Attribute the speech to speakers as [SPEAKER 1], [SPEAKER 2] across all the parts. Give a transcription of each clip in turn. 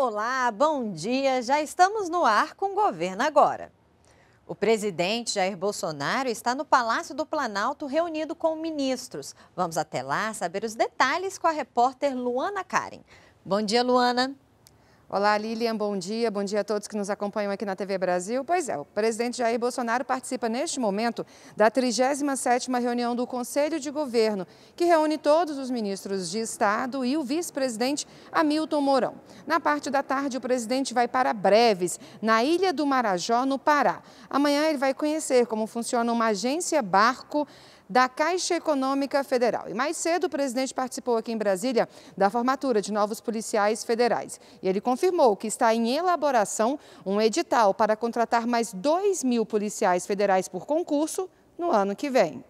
[SPEAKER 1] Olá, bom dia. Já estamos no ar com o governo agora. O presidente Jair Bolsonaro está no Palácio do Planalto reunido com ministros. Vamos até lá saber os detalhes com a repórter Luana Karen. Bom dia, Luana.
[SPEAKER 2] Olá, Lilian, bom dia. Bom dia a todos que nos acompanham aqui na TV Brasil. Pois é, o presidente Jair Bolsonaro participa neste momento da 37ª reunião do Conselho de Governo, que reúne todos os ministros de Estado e o vice-presidente Hamilton Mourão. Na parte da tarde, o presidente vai para Breves, na Ilha do Marajó, no Pará. Amanhã ele vai conhecer como funciona uma agência barco da Caixa Econômica Federal. E mais cedo, o presidente participou aqui em Brasília da formatura de novos policiais federais. E ele confirmou que está em elaboração um edital para contratar mais 2 mil policiais federais por concurso no ano que vem.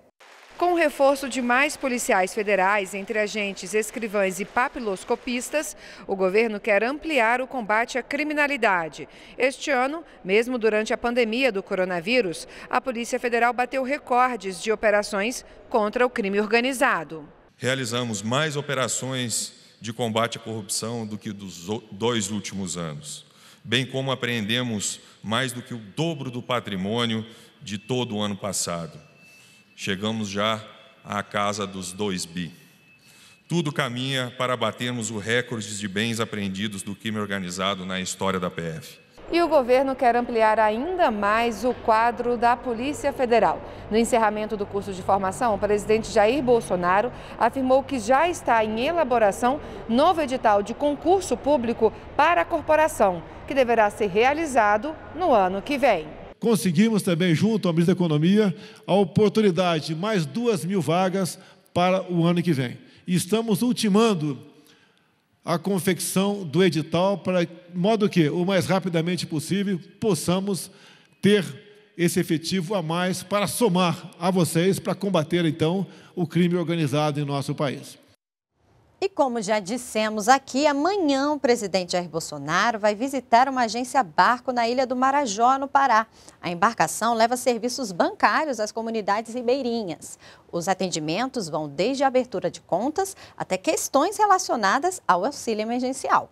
[SPEAKER 2] Com o reforço de mais policiais federais, entre agentes, escrivães e papiloscopistas, o governo quer ampliar o combate à criminalidade. Este ano, mesmo durante a pandemia do coronavírus, a Polícia Federal bateu recordes de operações contra o crime organizado.
[SPEAKER 3] Realizamos mais operações de combate à corrupção do que dos dois últimos anos, bem como apreendemos mais do que o dobro do patrimônio de todo o ano passado. Chegamos já à casa dos 2 bi. Tudo caminha para batermos o recorde de bens apreendidos do crime organizado na história da PF.
[SPEAKER 2] E o governo quer ampliar ainda mais o quadro da Polícia Federal. No encerramento do curso de formação, o presidente Jair Bolsonaro afirmou que já está em elaboração novo edital de concurso público para a corporação, que deverá ser realizado no ano que vem. Conseguimos também, junto ao ministro da Economia, a oportunidade de mais duas mil vagas para o ano que vem. E estamos ultimando a confecção do edital, para modo que, o mais rapidamente possível, possamos ter esse efetivo a mais para somar a vocês para combater então o crime organizado em nosso país.
[SPEAKER 1] E como já dissemos aqui, amanhã o presidente Jair Bolsonaro vai visitar uma agência barco na ilha do Marajó, no Pará. A embarcação leva serviços bancários às comunidades ribeirinhas. Os atendimentos vão desde a abertura de contas até questões relacionadas ao auxílio emergencial.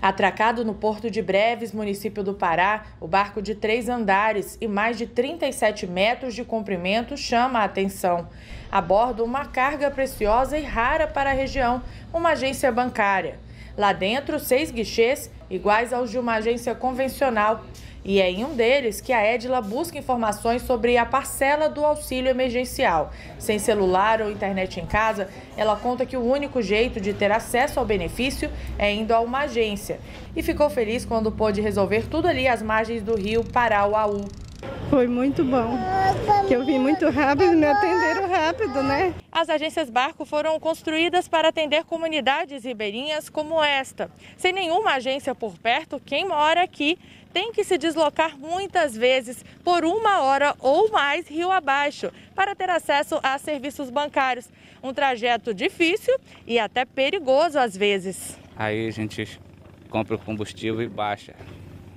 [SPEAKER 3] Atracado no Porto de Breves, município do Pará, o barco de três andares e mais de 37 metros de comprimento chama a atenção. A bordo, uma carga preciosa e rara para a região, uma agência bancária. Lá dentro, seis guichês, iguais aos de uma agência convencional. E é em um deles que a Edila busca informações sobre a parcela do auxílio emergencial. Sem celular ou internet em casa, ela conta que o único jeito de ter acesso ao benefício é indo a uma agência. E ficou feliz quando pôde resolver tudo ali às margens do rio Parauaú. Foi muito bom, que eu vim muito rápido me atender rápido, né? As agências barco foram construídas para atender comunidades ribeirinhas como esta. Sem nenhuma agência por perto, quem mora aqui tem que se deslocar muitas vezes, por uma hora ou mais, rio abaixo, para ter acesso a serviços bancários. Um trajeto difícil e até perigoso às vezes. Aí a gente compra o combustível e baixa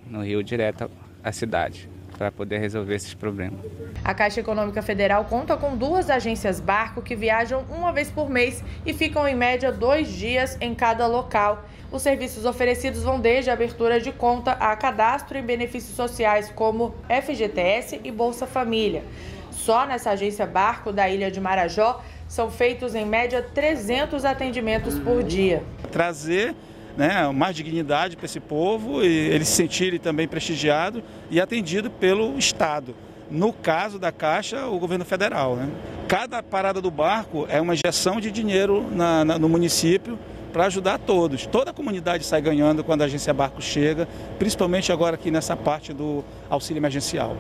[SPEAKER 3] no rio direto à cidade para poder
[SPEAKER 1] resolver esses problemas.
[SPEAKER 3] A Caixa Econômica Federal conta com duas agências barco que viajam uma vez por mês e ficam em média dois dias em cada local. Os serviços oferecidos vão desde a abertura de conta a cadastro e benefícios sociais como FGTS e Bolsa Família. Só nessa agência barco da Ilha de Marajó são feitos em média 300 atendimentos por dia.
[SPEAKER 2] Trazer né, mais dignidade para esse povo e eles se sentirem também prestigiado e atendido pelo Estado. No caso da Caixa, o governo federal. Né? Cada parada do barco é uma injeção de dinheiro na, na, no município para ajudar todos. Toda a comunidade sai ganhando quando a agência Barco chega, principalmente agora aqui nessa parte do auxílio emergencial.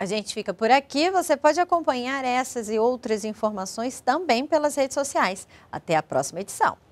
[SPEAKER 1] A gente fica por aqui. Você pode acompanhar essas e outras informações também pelas redes sociais. Até a próxima edição.